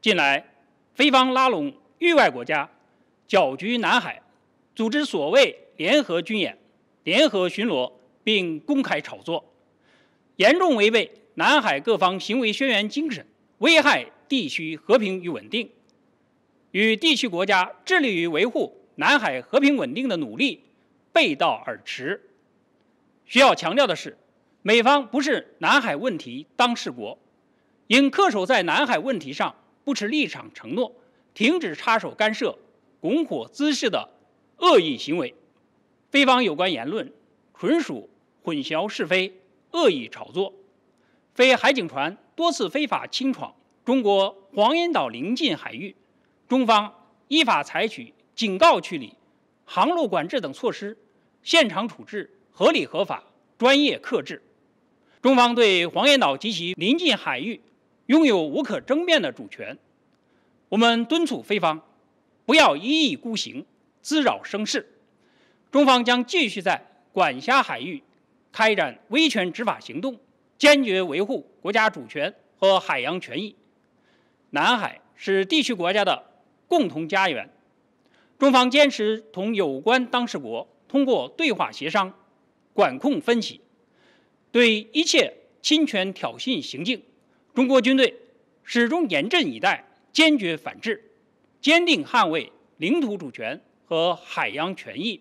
近来，菲方拉拢域外国家，搅局南海，组织所谓联合军演、联合巡逻，并公开炒作，严重违背南海各方行为宣言精神，危害地区和平与稳定，与地区国家致力于维护南海和平稳定的努力背道而驰。需要强调的是，美方不是南海问题当事国，应恪守在南海问题上。不持立场，承诺停止插手干涉、拱火滋事的恶意行为。非方有关言论纯属混淆是非、恶意炒作。非海警船多次非法侵闯中国黄岩岛邻近海域，中方依法采取警告驱离、航路管制等措施，现场处置合理合法、专业克制。中方对黄岩岛及其邻近海域。拥有无可争辩的主权，我们敦促菲方不要一意孤行、滋扰生事。中方将继续在管辖海域开展威权执法行动，坚决维护国家主权和海洋权益。南海是地区国家的共同家园，中方坚持同有关当事国通过对话协商管控分歧，对一切侵权挑衅行径。中国军队始终严阵以待，坚决反制，坚定捍卫领土主权和海洋权益。